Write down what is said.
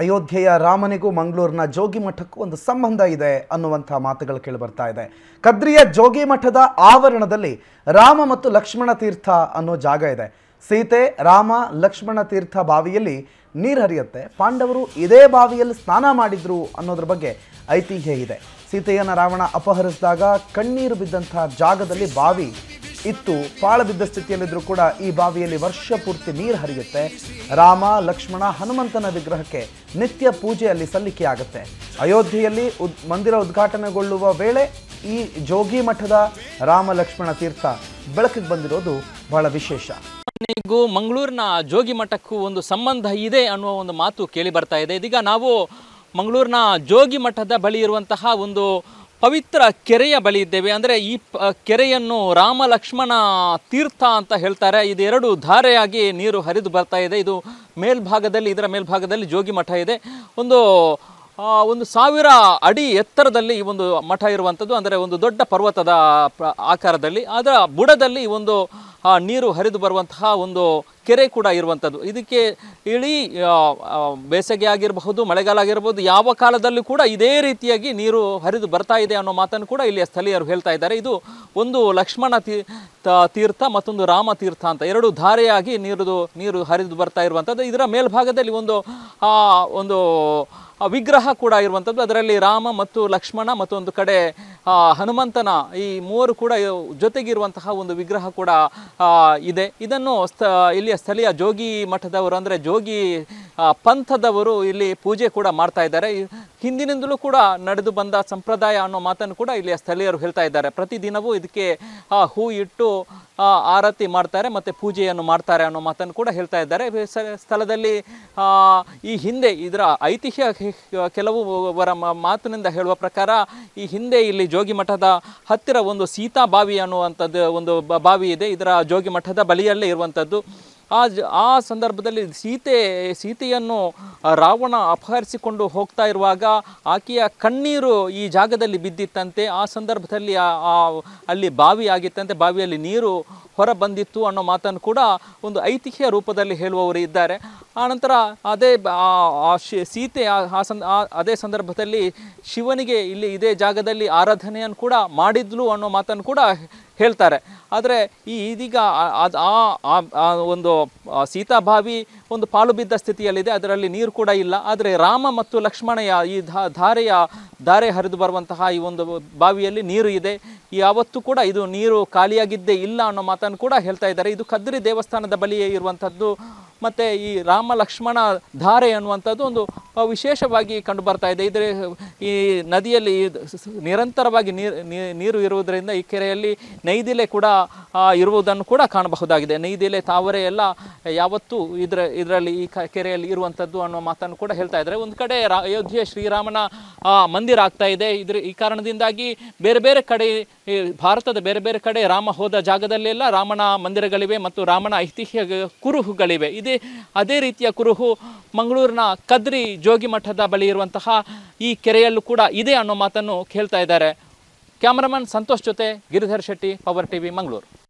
ಅಯೋಧ್ಯೆಯ ರಾಮನಿಗೂ ಮಂಗಳೂರಿನ ಮಠಕ್ಕೂ ಒಂದು ಸಂಬಂಧ ಇದೆ ಅನ್ನುವಂಥ ಮಾತುಗಳು ಕೇಳಿ ಬರ್ತಾ ಇದೆ ಕದ್ರಿಯ ಜೋಗಿಮಠದ ಆವರಣದಲ್ಲಿ ರಾಮ ಮತ್ತು ಲಕ್ಷ್ಮಣ ತೀರ್ಥ ಅನ್ನೋ ಜಾಗ ಇದೆ ಸೀತೆ ರಾಮ ಲಕ್ಷ್ಮಣ ತೀರ್ಥ ಬಾವಿಯಲ್ಲಿ ನೀರು ಹರಿಯುತ್ತೆ ಪಾಂಡವರು ಇದೇ ಬಾವಿಯಲ್ಲಿ ಸ್ನಾನ ಮಾಡಿದ್ರು ಅನ್ನೋದ್ರ ಬಗ್ಗೆ ಐತಿಹ್ಯ ಇದೆ ಸೀತೆಯನ್ನು ರಾವಣ ಅಪಹರಿಸಿದಾಗ ಕಣ್ಣೀರು ಬಿದ್ದಂಥ ಜಾಗದಲ್ಲಿ ಬಾವಿ ಇತ್ತು ಪಾಳ ಬಿದ್ದ ಸ್ಥಿತಿಯಲ್ಲಿದ್ದರೂ ಕೂಡ ಈ ಬಾವಿಯಲ್ಲಿ ವರ್ಷ ಪೂರ್ತಿ ನೀರು ಹರಿಯುತ್ತೆ ರಾಮ ಲಕ್ಷ್ಮಣ ಹನುಮಂತನ ವಿಗ್ರಹಕ್ಕೆ ನಿತ್ಯ ಪೂಜೆಯಲ್ಲಿ ಸಲ್ಲಿಕೆಯಾಗುತ್ತೆ ಅಯೋಧ್ಯೆಯಲ್ಲಿ ಉದ್ ಮಂದಿರ ಉದ್ಘಾಟನೆಗೊಳ್ಳುವ ವೇಳೆ ಈ ಜೋಗಿ ಮಠದ ರಾಮ ಲಕ್ಷ್ಮಣ ತೀರ್ಥ ಬೆಳಕಿಗೆ ಬಂದಿರೋದು ಬಹಳ ವಿಶೇಷ ಗೂ ಮಂಗಳೂರಿನ ಜೋಗಿ ಮಠಕ್ಕೂ ಒಂದು ಸಂಬಂಧ ಇದೆ ಅನ್ನುವ ಒಂದು ಮಾತು ಕೇಳಿ ಬರ್ತಾ ಇದೆ ಇದೀಗ ನಾವು ಮಂಗಳೂರಿನ ಜೋಗಿ ಮಠದ ಬಳಿ ಇರುವಂತಹ ಒಂದು ಪವಿತ್ರ ಕೆರೆಯ ಬಳಿ ಇದ್ದೇವೆ ಅಂದರೆ ಈ ಕೆರೆಯನ್ನು ರಾಮ ಲಕ್ಷ್ಮಣ ತೀರ್ಥ ಅಂತ ಹೇಳ್ತಾರೆ ಇದು ಎರಡು ಧಾರೆಯಾಗಿ ನೀರು ಹರಿದು ಬರ್ತಾ ಇದೆ ಇದು ಮೇಲ್ಭಾಗದಲ್ಲಿ ಇದರ ಮೇಲ್ಭಾಗದಲ್ಲಿ ಜೋಗಿ ಮಠ ಇದೆ ಒಂದು ಒಂದು ಸಾವಿರ ಅಡಿ ಎತ್ತರದಲ್ಲಿ ಈ ಒಂದು ಮಠ ಇರುವಂಥದ್ದು ಅಂದರೆ ಒಂದು ದೊಡ್ಡ ಪರ್ವತದ ಆಕಾರದಲ್ಲಿ ಅದರ ಬುಡದಲ್ಲಿ ಒಂದು ನೀರು ಹರಿದು ಬರುವಂತಹ ಒಂದು ಕೆರೆ ಕೂಡ ಇರುವಂಥದ್ದು ಇದಕ್ಕೆ ಇಳಿ ಬೇಸಿಗೆ ಆಗಿರಬಹುದು ಮಳೆಗಾಲ ಆಗಿರ್ಬೋದು ಯಾವ ಕಾಲದಲ್ಲೂ ಕೂಡ ಇದೇ ರೀತಿಯಾಗಿ ನೀರು ಹರಿದು ಬರ್ತಾ ಇದೆ ಅನ್ನೋ ಮಾತನ್ನು ಕೂಡ ಇಲ್ಲಿಯ ಸ್ಥಳೀಯರು ಹೇಳ್ತಾ ಇದ್ದಾರೆ ಇದು ಒಂದು ಲಕ್ಷ್ಮಣ ತೀರ್ಥ ಮತ್ತೊಂದು ರಾಮ ತೀರ್ಥ ಅಂತ ಎರಡು ಧಾರೆಯಾಗಿ ನೀರು ನೀರು ಹರಿದು ಬರ್ತಾ ಇರುವಂಥದ್ದು ಇದರ ಮೇಲ್ಭಾಗದಲ್ಲಿ ಒಂದು ಒಂದು ವಿಗ್ರಹ ಕೂಡ ಇರುವಂಥದ್ದು ಅದರಲ್ಲಿ ರಾಮ ಮತ್ತು ಲಕ್ಷ್ಮಣ ಮತ್ತೊಂದು ಕಡೆ ಹನುಮಂತನ ಈ ಮೂವರು ಕೂಡ ಜೊತೆಗಿರುವಂತಹ ಒಂದು ವಿಗ್ರಹ ಕೂಡ ಇದೆ ಇದನ್ನು ಸ್ಥ ಇಲ್ಲಿಯ ಸ್ಥಳೀಯ ಜೋಗಿ ಮಠದವರು ಅಂದರೆ ಜೋಗಿ ಪಂಥದವರು ಇಲ್ಲಿ ಪೂಜೆ ಕೂಡ ಮಾಡ್ತಾ ಇದ್ದಾರೆ ಹಿಂದಿನಿಂದಲೂ ಕೂಡ ನಡೆದು ಬಂದ ಸಂಪ್ರದಾಯ ಅನ್ನೋ ಮಾತನ್ನು ಕೂಡ ಇಲ್ಲಿಯ ಸ್ಥಳೀಯರು ಹೇಳ್ತಾ ಇದ್ದಾರೆ ಪ್ರತಿದಿನವೂ ಇದಕ್ಕೆ ಹೂ ಇಟ್ಟು ಆರತಿ ಮಾಡ್ತಾರೆ ಮತ್ತು ಪೂಜೆಯನ್ನು ಮಾಡ್ತಾರೆ ಅನ್ನೋ ಮಾತನ್ನು ಕೂಡ ಹೇಳ್ತಾ ಇದ್ದಾರೆ ಸ್ಥಳದಲ್ಲಿ ಈ ಹಿಂದೆ ಇದರ ಐತಿಹ್ಯ ಕೆಲವು ಮಾತಿನಿಂದ ಹೇಳುವ ಪ್ರಕಾರ ಈ ಹಿಂದೆ ಇಲ್ಲಿ ಜೋಗಿ ಮಠದ ಹತ್ತಿರ ಒಂದು ಸೀತಾ ಬಾವಿ ಅನ್ನುವಂಥದ್ದು ಒಂದು ಬಾವಿ ಇದೆ ಇದರ ಜೋಗಿ ಮಠದ ಬಲಿಯಲ್ಲೇ ಇರುವಂಥದ್ದು ಆ ಆ ಸಂದರ್ಭದಲ್ಲಿ ಸೀತೆ ಸೀತೆಯನ್ನು ರಾವಣ ಅಪಹರಿಸಿಕೊಂಡು ಹೋಗ್ತಾ ಇರುವಾಗ ಆಕೆಯ ಕಣ್ಣೀರು ಈ ಜಾಗದಲ್ಲಿ ಬಿದ್ದಿತ್ತಂತೆ ಆ ಸಂದರ್ಭದಲ್ಲಿ ಆ ಅಲ್ಲಿ ಬಾವಿ ಆಗಿತ್ತಂತೆ ಬಾವಿಯಲ್ಲಿ ನೀರು ಹೊರ ಬಂದಿತ್ತು ಅನ್ನೋ ಮಾತನ್ನು ಕೂಡ ಒಂದು ಐತಿಹ್ಯ ರೂಪದಲ್ಲಿ ಹೇಳುವವರು ಇದ್ದಾರೆ ಆನಂತರ ಅದೇ ಸೀತೆ ಆ ಸಂದ ಅದೇ ಸಂದರ್ಭದಲ್ಲಿ ಶಿವನಿಗೆ ಇಲ್ಲಿ ಇದೇ ಜಾಗದಲ್ಲಿ ಆರಾಧನೆಯನ್ನು ಕೂಡ ಮಾಡಿದ್ಲು ಅನ್ನೋ ಮಾತನ್ನು ಕೂಡ ಹೇಳ್ತಾರೆ ಆದರೆ ಈ ಇದೀಗ ಅದು ಆ ಒಂದು ಸೀತಾಭಾವಿ ಒಂದು ಪಾಲು ಬಿದ್ದ ಸ್ಥಿತಿಯಲ್ಲಿದೆ ಅದರಲ್ಲಿ ನೀರು ಕೂಡ ಇಲ್ಲ ಆದರೆ ರಾಮ ಮತ್ತು ಲಕ್ಷ್ಮಣಯ ಈ ಧಾರೆಯ ಧಾರೆ ಹರಿದು ಬರುವಂತಹ ಈ ಒಂದು ಬಾವಿಯಲ್ಲಿ ನೀರು ಇದೆ ಯಾವತ್ತೂ ಕೂಡ ಇದು ನೀರು ಖಾಲಿಯಾಗಿದ್ದೇ ಇಲ್ಲ ಅನ್ನೋ ಮಾತನ್ನು ಕೂಡ ಹೇಳ್ತಾ ಇದ್ದಾರೆ ಇದು ಕದ್ರಿ ದೇವಸ್ಥಾನದ ಬಳಿಯೇ ಇರುವಂಥದ್ದು ಮತ್ತೆ ಈ ರಾಮ ಲಕ್ಷ್ಮಣ ಧಾರೆ ಅನ್ನುವಂಥದ್ದು ಒಂದು ವಿಶೇಷವಾಗಿ ಕಂಡು ಬರ್ತಾ ಇದೆ ಇದರ ಈ ನದಿಯಲ್ಲಿ ನಿರಂತರವಾಗಿ ನೀರು ನೀರು ಇರುವುದರಿಂದ ಈ ಕೆರೆಯಲ್ಲಿ ನೈದಿಲೆ ಕೂಡ ಇರುವುದನ್ನು ಕೂಡ ಕಾಣಬಹುದಾಗಿದೆ ನೈದಿಲೆ ತಾವರೆ ಎಲ್ಲ ಯಾವತ್ತೂ ಇದರ ಇದರಲ್ಲಿ ಈ ಕೆರೆಯಲ್ಲಿ ಇರುವಂಥದ್ದು ಅನ್ನೋ ಮಾತನ್ನು ಕೂಡ ಹೇಳ್ತಾ ಇದ್ದಾರೆ ಒಂದು ಕಡೆ ರಾ ಅಯೋಧ್ಯೆ ಶ್ರೀರಾಮನ ಮಂದಿರ ಆಗ್ತಾ ಇದೆ ಇದ್ರ ಈ ಕಾರಣದಿಂದಾಗಿ ಬೇರೆ ಬೇರೆ ಕಡೆ ಭಾರತದ ಬೇರೆ ಬೇರೆ ಕಡೆ ರಾಮ ಹೋದ ಜಾಗದಲ್ಲೆಲ್ಲ ರಾಮನ ಮಂದಿರಗಳಿವೆ ಮತ್ತು ರಾಮನ ಐತಿಹ್ಯ ಕುರುಹುಗಳಿವೆ ಇದೇ ಅದೇ ರೀತಿಯ ಕುರುಹು ಮಂಗಳೂರಿನ ಕದ್ರಿ ಜೋಗಿ ಮಠದ ಬಳಿ ಇರುವಂತಹ ಈ ಕೆರೆಯಲ್ಲೂ ಕೂಡ ಇದೆ ಅನ್ನೋ ಮಾತನ್ನು ಕೇಳ್ತಾ ಇದ್ದಾರೆ ಕ್ಯಾಮರಾಮನ್ ಸಂತೋಷ್ ಜೊತೆ ಗಿರಿಧರ್ ಶೆಟ್ಟಿ ಪವರ್ ವಿ ಮಂಗಳೂರು